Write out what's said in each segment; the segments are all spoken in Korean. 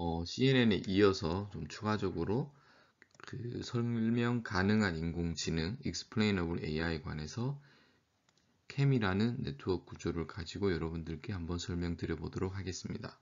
어, CNN에 이어서 좀 추가적으로 그 설명 가능한 인공지능 Explainable AI에 관해서 캠이라는 네트워크 구조를 가지고 여러분들께 한번 설명드려 보도록 하겠습니다.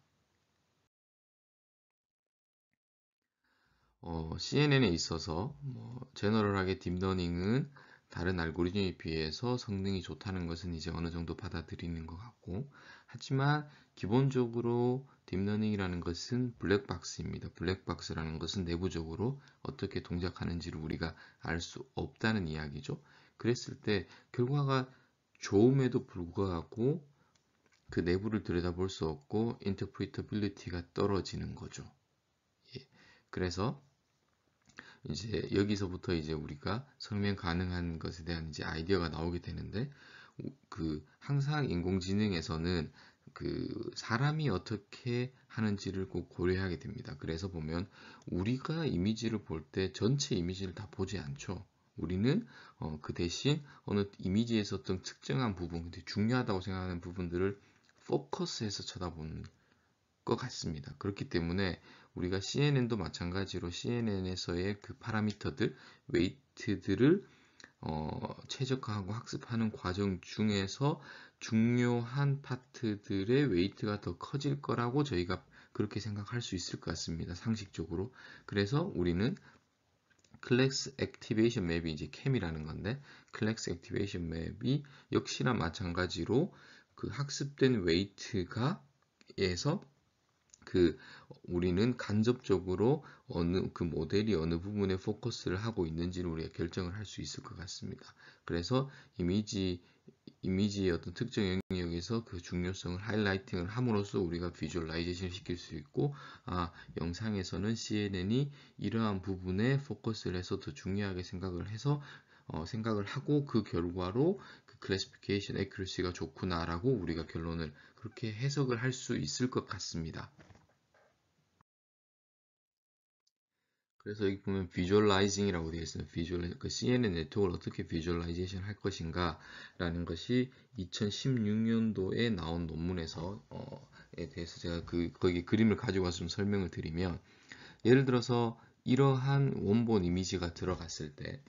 어, CNN에 있어서 뭐, 제너럴하게 딥러닝은 다른 알고리즘에 비해서 성능이 좋다는 것은 이제 어느 정도 받아들이는 것 같고 하지만 기본적으로 딥러닝이라는 것은 블랙박스입니다. 블랙박스라는 것은 내부적으로 어떻게 동작하는지를 우리가 알 수 없다는 이야기죠. 그랬을 때 결과가 좋음에도 불구하고 그 내부를 들여다볼 수 없고 인터프리터빌리티가 떨어지는 거죠. 예. 그래서 이제 여기서부터 이제 우리가 설명 가능한 것에 대한 이제 아이디어가 나오게 되는데 그 항상 인공지능에서는 그 사람이 어떻게 하는지를 꼭 고려하게 됩니다. 그래서 보면 우리가 이미지를 볼 때 전체 이미지를 다 보지 않죠. 우리는 어, 그 대신 어느 이미지에서 어떤 특정한 부분, 중요하다고 생각하는 부분들을 포커스해서 쳐다보는 것 같습니다. 그렇기 때문에 우리가 CNN도 마찬가지로 CNN에서의 그 파라미터들, 웨이트들을 어, 최적화하고 학습하는 과정 중에서 중요한 파트들의 웨이트가 더 커질 거라고 저희가 그렇게 생각할 수 있을 것 같습니다. 상식적으로. 그래서 우리는 클렉스 액티베이션 맵이 이제 캠이라는 건데 클렉스 액티베이션 맵이 역시나 마찬가지로 그 학습된 웨이트가 에서 그 우리는 간접적으로 어느 그 모델이 어느 부분에 포커스를 하고 있는지를 우리가 결정을 할 수 있을 것 같습니다. 그래서 이미지 이미지의 어떤 특정 영역에서 그 중요성을 하이라이팅을 함으로써 우리가 비주얼라이제이션을 시킬 수 있고 아 영상에서는 CNN이 이러한 부분에 포커스를 해서 더 중요하게 생각을 해서 어, 생각을 하고 그 결과로 그 클래시피케이션 에큐러시가 좋구나라고 우리가 결론을 그렇게 해석을 할 수 있을 것 같습니다. 그래서 여기 보면 비주얼라이징이라고 되어 있어요. 비주얼 그 CNN 네트워크를 어떻게 비주얼라이제이션 할 것인가 라는 것이 2016년도에 나온 논문에서 어에 대해서 제가 그 거기 그림을 가지고 와서 좀 설명을 드리면 예를 들어서 이러한 원본 이미지가 들어갔을 때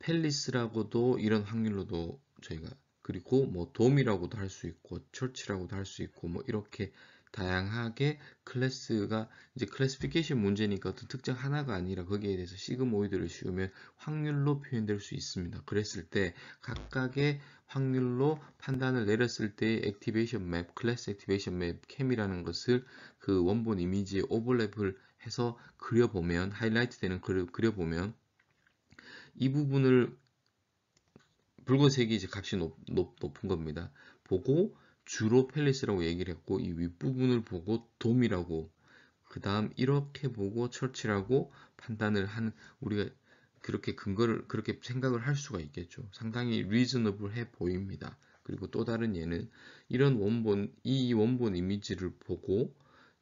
펠리스라고도 이런 확률로도 저희가 그리고 뭐 돔이라고도 할 수 있고 철치라고도 할 수 있고 뭐 이렇게 다양하게 클래스가 이제 클래스피케이션 문제니까 어떤 특정 하나가 아니라 거기에 대해서 시그모이드를 씌우면 확률로 표현될 수 있습니다. 그랬을 때 각각의 확률로 판단을 내렸을 때 액티베이션 맵, 클래스 액티베이션 맵 캠이라는 것을 그 원본 이미지에 오버랩을 해서 그려보면 하이라이트 되는 그려, 그려보면 이 부분을 붉은색이 이제 값이 높, 높, 높은 겁니다. 보고 주로 팰리스라고 얘기를 했고 이 윗부분을 보고 돔이라고 그 다음 이렇게 보고 철치라고 판단을 한 우리가 그렇게 근거를 그렇게 생각을 할 수가 있겠죠. 상당히 리즈너블해 보입니다. 그리고 또 다른 예는 이런 원본 이 원본 이미지를 보고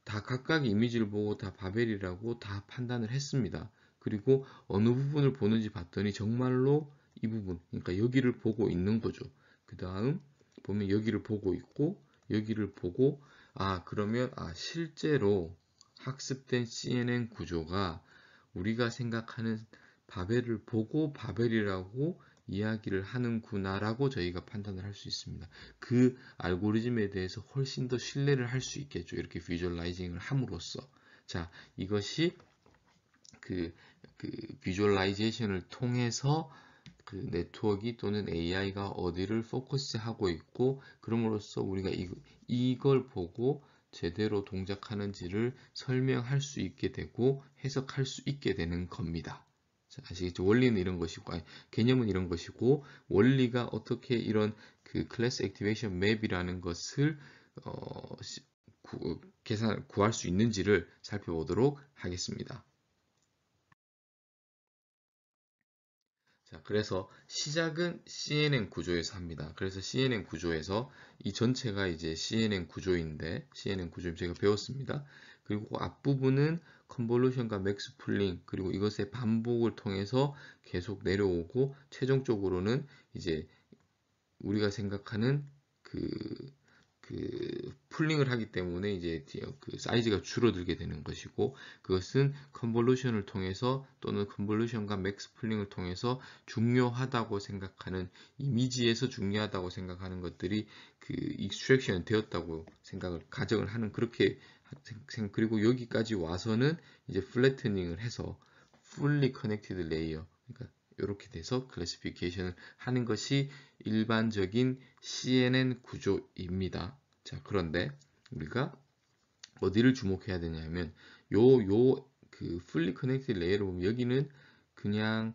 다 각각 이미지를 보고 다 바벨이라고 다 판단을 했습니다. 그리고 어느 부분을 보는지 봤더니 정말로 이 부분 그러니까 여기를 보고 있는 거죠. 그 다음 보면 여기를 보고 있고 여기를 보고 아 그러면 아 실제로 학습된 CNN 구조가 우리가 생각하는 바벨을 보고 바벨이라고 이야기를 하는구나라고 저희가 판단을 할 수 있습니다. 그 알고리즘에 대해서 훨씬 더 신뢰를 할 수 있겠죠. 이렇게 비주얼라이징을 함으로써 자 이것이 그, 그 비주얼라이제이션을 통해서 그 네트워크 또는 AI가 어디를 포커스하고 있고 그럼으로써 우리가 이, 이걸 보고 제대로 동작하는지를 설명할 수 있게 되고 해석할 수 있게 되는 겁니다. 아시겠죠? 원리는 이런 것이고, 아니, 개념은 이런 것이고, 원리가 어떻게 이런 그 클래스 액티베이션 맵이라는 것을 어, 구, 계산, 구할 수 있는지를 살펴보도록 하겠습니다. 자, 그래서 시작은 CNN 구조에서 합니다. 그래서 CNN 구조에서 이 전체가 이제 CNN 구조인데 CNN 구조 제가 배웠습니다. 그리고 그 앞부분은 컨볼루션과 맥스 풀링 그리고 이것의 반복을 통해서 계속 내려오고 최종적으로는 이제 우리가 생각하는 그그 풀링을 하기 때문에 이제 그 사이즈가 줄어들게 되는 것이고 그것은 컨볼루션을 통해서 또는 컨볼루션과 맥스 풀링을 통해서 중요하다고 생각하는 이미지에서 중요하다고 생각하는 것들이 그 익스트랙션 되었다고 생각을 가정을 하는 그렇게 그리고 여기까지 와서는 이제 플래트닝을 해서 풀리 커넥티드 레이어 그러니까 이렇게 돼서 클래시피케이션을 하는 것이 일반적인 CNN 구조입니다. 자, 그런데 우리가 어디를 주목해야 되냐면 요 요그 풀리 커넥티 레이를 보면 여기는 그냥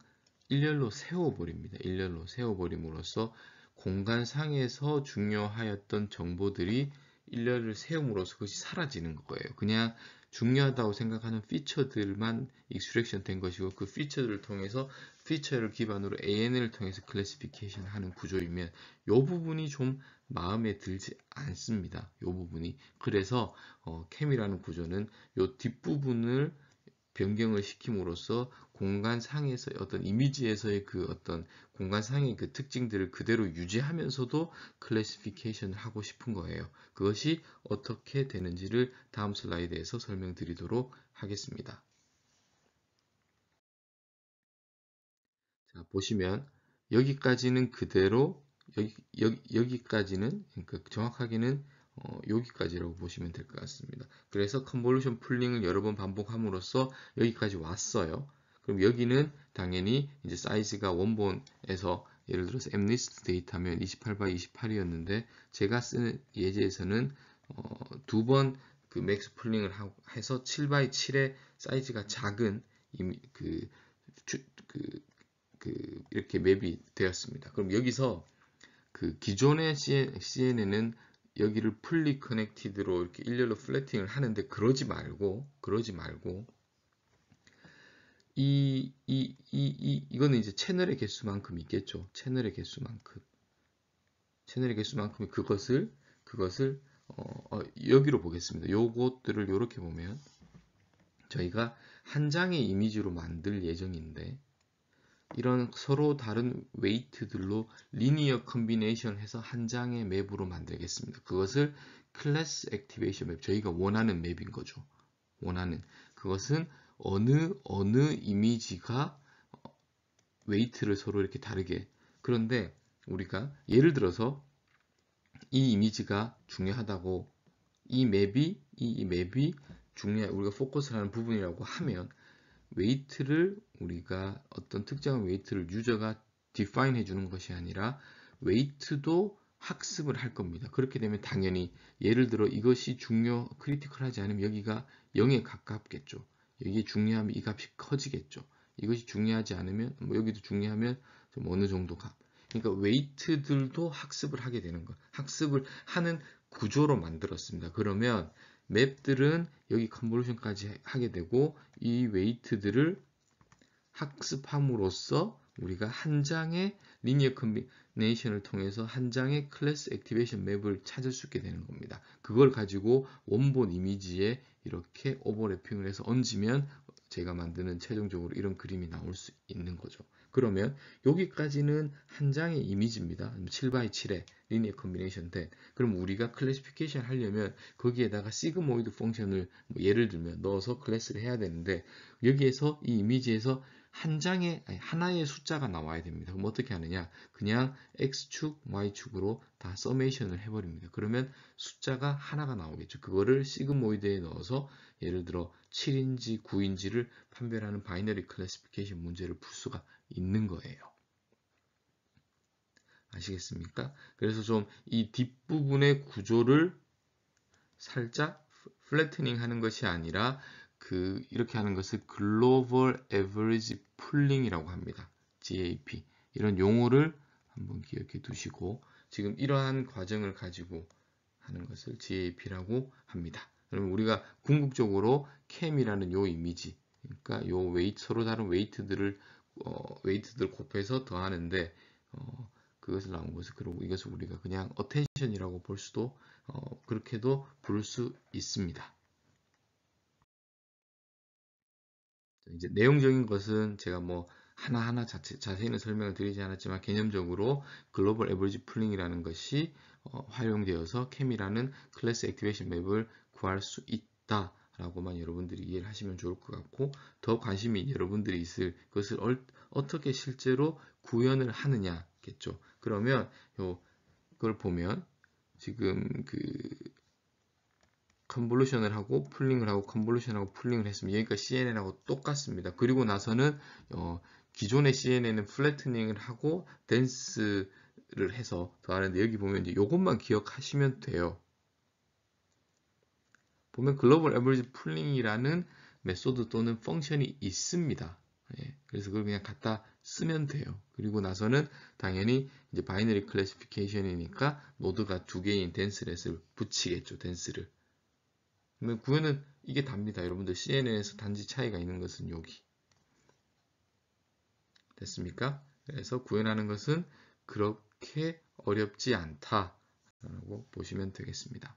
일렬로 세워버립니다. 일렬로 세워버림으로써 공간 상에서 중요하였던 정보들이 일렬을 세움으로써 그것이 사라지는 거예요. 그냥 중요하다고 생각하는 피처들만 익스트랙션 된 것이고 그 피처들을 통해서 피처를 기반으로 AN을 통해서 클래시피케이션 하는 구조이면 요 부분이 좀 마음에 들지 않습니다. 요 부분이. 그래서 어, 캠이라는 구조는 요 뒷부분을 변경을 시킴으로써 공간 상에서 어떤 이미지에서의 그 어떤 공간 상의 그 특징들을 그대로 유지하면서도 클래시피케이션을 하고 싶은 거예요. 그것이 어떻게 되는지를 다음 슬라이드에서 설명드리도록 하겠습니다. 자, 보시면 여기까지는 그대로 여기, 여기 까지는 그러니까 정확하게는 어, 여기까지라고 보시면 될 것 같습니다. 그래서 컨볼루션 풀링을 여러 번 반복함으로써 여기까지 왔어요. 그럼 여기는 당연히 이제 사이즈가 원본에서 예를 들어서 m 엠 i s t 데이터면 28x 28이었는데 제가 쓰는 예제에서는 어, 두번 그 맥스 풀링을 해서 7x7의 사이즈가 작은 이 그, 그, 그 이렇게 맵이 되었습니다. 그럼 여기서 그 기존의 CNN은 여기를 풀리 커넥티드로 이렇게 일렬로 플래팅을 하는데 그러지 말고 그러지 말고 이, 이, 이, 이, 이거는 이제 채널의 개수만큼 있겠죠. 채널의 개수만큼. 채널의 개수만큼 그것을, 그것을, 어, 어, 여기로 보겠습니다. 요것들을 이렇게 보면 저희가 한 장의 이미지로 만들 예정인데 이런 서로 다른 웨이트들로 리니어 컨비네이션 해서 한 장의 맵으로 만들겠습니다. 그것을 클래스 액티베이션 맵, 저희가 원하는 맵인 거죠. 원하는. 그것은 어느 어느 이미지가 웨이트를 서로 이렇게 다르게 그런데 우리가 예를 들어서 이 이미지가 중요하다고 이 맵이 이 맵이 중요 해 우리가 포커스를 하는 부분이라고 하면 웨이트를 우리가 어떤 특정한 웨이트를 유저가 디파인 해주는 것이 아니라 웨이트도 학습을 할 겁니다. 그렇게 되면 당연히 예를 들어 이것이 중요 크리티컬하지 않으면 여기가 0에 가깝겠죠. 여기에 중요하면 이 값이 커지겠죠. 이것이 중요하지 않으면 뭐 여기도 중요하면 좀 어느 정도 값. 그러니까 웨이트들도 학습을 하게 되는 거. 학습을 하는 구조로 만들었습니다. 그러면 맵들은 여기 컨볼루션까지 하게 되고 이 웨이트들을 학습함으로써 우리가 한 장의 리니어 컨비네이션을 통해서 한 장의 클래스 액티베이션 맵을 찾을 수 있게 되는 겁니다. 그걸 가지고 원본 이미지에 이렇게 오버래핑을 해서 얹으면 제가 만드는 최종적으로 이런 그림이 나올 수 있는 거죠. 그러면 여기까지는 한 장의 이미지입니다. 7x7의 리니어 컨비네이션 때 그럼 우리가 클래시피케이션 하려면 거기에다가 시그모이드 펑션을 뭐 예를 들면 넣어서 클래스를 해야 되는데 여기에서 이 이미지에서 한 장의 아니, 하나의 숫자가 나와야 됩니다. 그럼 어떻게 하느냐? 그냥 x축, y축으로 다 서메이션을 해버립니다. 그러면 숫자가 하나가 나오겠죠. 그거를 시그모이드에 넣어서 예를 들어 7인지 9인지를 판별하는 바이너리 클래시피케이션 문제를 풀 수가 있는 거예요. 아시겠습니까? 그래서 좀 이 뒷부분의 구조를 살짝 플래트닝 하는 것이 아니라 그 이렇게 하는 것을 글로벌 에버리지 풀링이라고 합니다. GAP 이런 용어를 한번 기억해 두시고 지금 이러한 과정을 가지고 하는 것을 GAP라고 합니다. 그러면 우리가 궁극적으로 캠이라는 요 이미지 그러니까 요 웨이트 서로 다른 웨이트들을 어, 웨이트들 곱해서 더하는데 어, 그것을 나온 것을 그리고 이것을 우리가 그냥 어텐션이라고 볼 수도 어, 그렇게도 부를 수 있습니다. 이제 내용적인 것은 제가 뭐 하나하나 자세, 자세히는 설명을 드리지 않았지만 개념적으로 글로벌 에버리지 풀링이라는 것이 어, 활용되어서 캠이라는 클래스 액티베이션 맵을 구할 수 있다 라고만 여러분들이 이해를 하시면 좋을 것 같고 더 관심이 여러분들이 있을 것을 어떻게 실제로 구현을 하느냐겠죠 그러면 요걸 보면 지금 그 컨볼루션을 하고 풀링을 하고 컨볼루션하고 풀링을 했으면 여기가 CNN하고 똑같습니다. 그리고 나서는 어, 기존의 CNN은 플래트닝을 하고 댄스 를 해서 더하는데 여기 보면 이제 요것만 기억하시면 돼요. 보면 글로벌 에버 l i n g 이라는 메소드 또는 펑션이 있습니다. 예, 그래서 그걸 그냥 갖다 쓰면 돼요. 그리고 나서는 당연히 이제 바이너리 클래시피케이션이니까 노드가 두 개인 댄스렛을 붙이겠죠. 댄스를. 그러면 구현은 이게 답니다. 여러분들 CNN에서 단지 차이가 있는 것은 여기. 됐습니까? 그래서 구현하는 것은 그렇 그렇게 어렵지 않다라고 보시면 되겠습니다.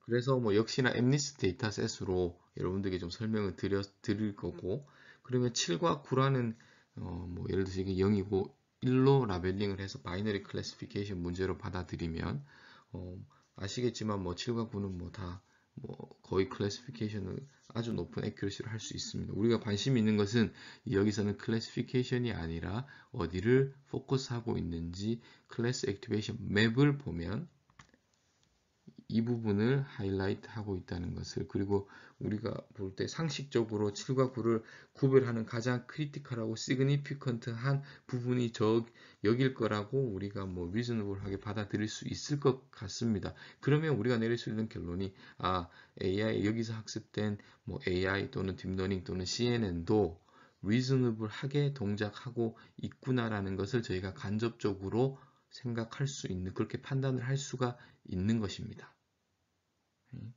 그래서 뭐 역시나 엠니스 데이터셋으로 여러분들에게 좀 설명을 드려, 드릴 거고 그러면 7과 9라는 어뭐 예를 들어서 이게 0이고 1로 라벨링을 해서 바이너리 클래시피케이션 문제로 받아들이면 어 아시겠지만 뭐 7과 9는 뭐 다뭐 뭐 거의 클래시피케이션은 아주 높은 액큐러시로 할 수 있습니다. 우리가 관심 있는 것은 여기서는 클래시피케이션이 아니라 어디를 포커스하고 있는지 클래스 액티베이션 맵을 보면 이 부분을 하이라이트 하고 있다는 것을 그리고 우리가 볼 때 상식적으로 7과 9를 구별하는 가장 크리티컬하고 시그니피컨트한 부분이 저 여길 거라고 우리가 뭐 리즈너블하게 받아들일 수 있을 것 같습니다. 그러면 우리가 내릴 수 있는 결론이 아 AI 여기서 학습된 뭐 AI 또는 딥러닝 또는 CNN도 리즈너블하게 동작하고 있구나라는 것을 저희가 간접적으로 생각할 수 있는 그렇게 판단을 할 수가 있는 것입니다. 음.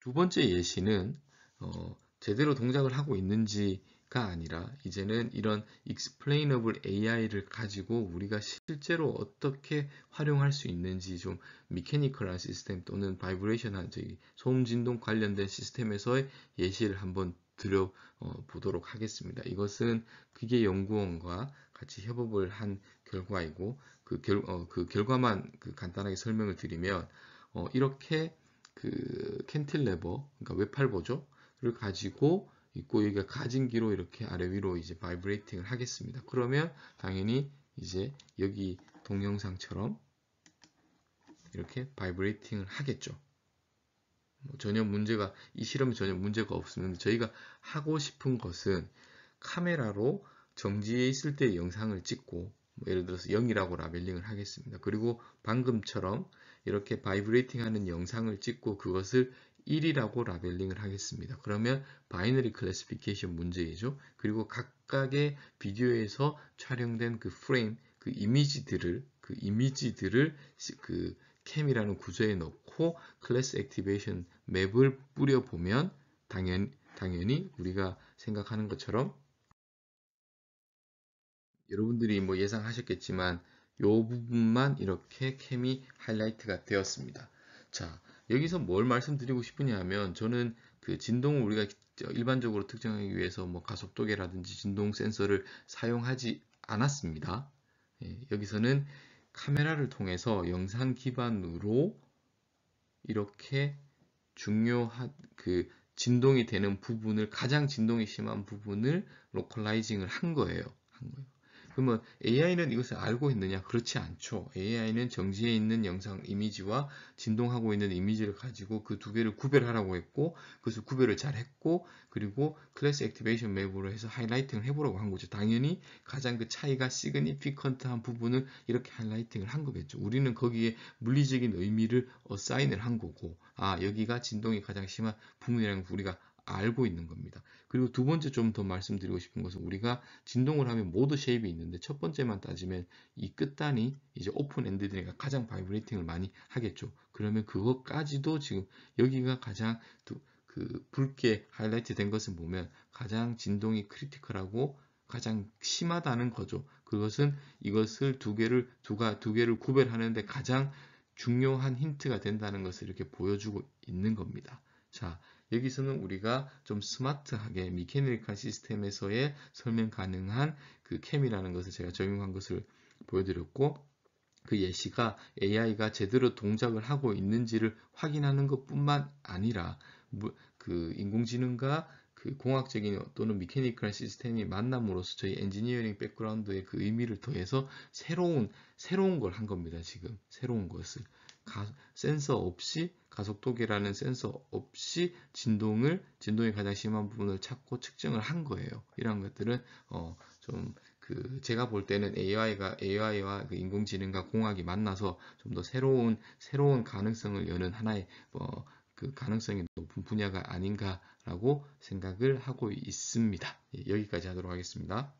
두 번째 예시는 어, 제대로 동작을 하고 있는지가 아니라 이제는 이런 explainable AI를 가지고 우리가 실제로 어떻게 활용할 수 있는지 좀 미케니컬한 시스템 또는 바이브레이션한 소음 진동 관련된 시스템에서의 예시를 한번 드려 어, 보도록 하겠습니다. 이것은 그게 연구원과 같이 협업을 한 결과이고 그, 결, 어, 그 결과만 그 간단하게 설명을 드리면 어, 이렇게 그 캔틸레버 그러니까 외팔보조를 가지고 있고 여기가 가진기로 이렇게 아래 위로 이제 바이브레이팅을 하겠습니다. 그러면 당연히 이제 여기 동영상처럼 이렇게 바이브레이팅을 하겠죠. 뭐 전혀 문제가 이 실험이 전혀 문제가 없으면 저희가 하고 싶은 것은 카메라로 정지에 있을 때 영상을 찍고 뭐 예를 들어서 0이라고 라벨링을 하겠습니다. 그리고 방금처럼 이렇게 바이브레이팅 하는 영상을 찍고 그것을 1이라고 라벨링을 하겠습니다. 그러면 바이너리 클래스피케이션 문제이죠. 그리고 각각의 비디오에서 촬영된 그 프레임, 그 이미지들을 그 이미지들을 그 캠이라는 구조에 넣고 클래스 액티베이션 맵을 뿌려 보면 당연 당연히 우리가 생각하는 것처럼 여러분들이 뭐 예상하셨겠지만 요 부분만 이렇게 캠이 하이라이트가 되었습니다. 자, 여기서 뭘 말씀드리고 싶으냐 하면 저는 그 진동을 우리가 일반적으로 특정하기 위해서 뭐 가속도계라든지 진동 센서를 사용하지 않았습니다. 예, 여기서는 카메라를 통해서 영상 기반으로 이렇게 중요한 그 진동이 되는 부분을 가장 진동이 심한 부분을 로컬라이징을 한 거예요. 한 거예요. 그러면 AI는 이것을 알고 있느냐? 그렇지 않죠. AI는 정지해 있는 영상 이미지와 진동하고 있는 이미지를 가지고 그 두 개를 구별하라고 했고 그것을 구별을 잘 했고 그리고 클래스 액티베이션 맵으로 해서 하이라이팅을 해보라고 한 거죠. 당연히 가장 그 차이가 시그니피컨트한 부분을 이렇게 하이라이팅을 한 거겠죠. 우리는 거기에 물리적인 의미를 어사인을 한 거고 아 여기가 진동이 가장 심한 부분이라는 우리가 알고 있는 겁니다. 그리고 두 번째 좀 더 말씀드리고 싶은 것은 우리가 진동을 하면 모드 쉐입이 있는데 첫 번째만 따지면 이 끝단이 이제 오픈 엔드드가 가장 바이브레이팅을 많이 하겠죠. 그러면 그것까지도 지금 여기가 가장 그 붉게 하이라이트 된 것을 보면 가장 진동이 크리티컬하고 가장 심하다는 거죠. 그것은 이것을 두 개를 두가 두 개를 구별하는데 가장 중요한 힌트가 된다는 것을 이렇게 보여주고 있는 겁니다. 자, 여기서는 우리가 좀 스마트하게 미케니컬 시스템에서의 설명 가능한 그 캠이라는 것을 제가 적용한 것을 보여드렸고 그 예시가 AI가 제대로 동작을 하고 있는지를 확인하는 것뿐만 아니라 그 인공지능과 그 공학적인 또는 미케니컬 시스템이 만남으로써 저희 엔지니어링 백그라운드의 그 의미를 더해서 새로운 새로운 걸 한 겁니다. 지금 새로운 것을 가, 센서 없이 가속도계라는 센서 없이 진동을 진동이 가장 심한 부분을 찾고 측정을 한 거예요. 이런 것들은 어, 좀그 제가 볼 때는 AI가 AI와 그 인공지능과 공학이 만나서 좀 더 새로운 새로운 가능성을 여는 하나의 어, 그 가능성이 높은 분야가 아닌가라고 생각을 하고 있습니다. 예, 여기까지 하도록 하겠습니다.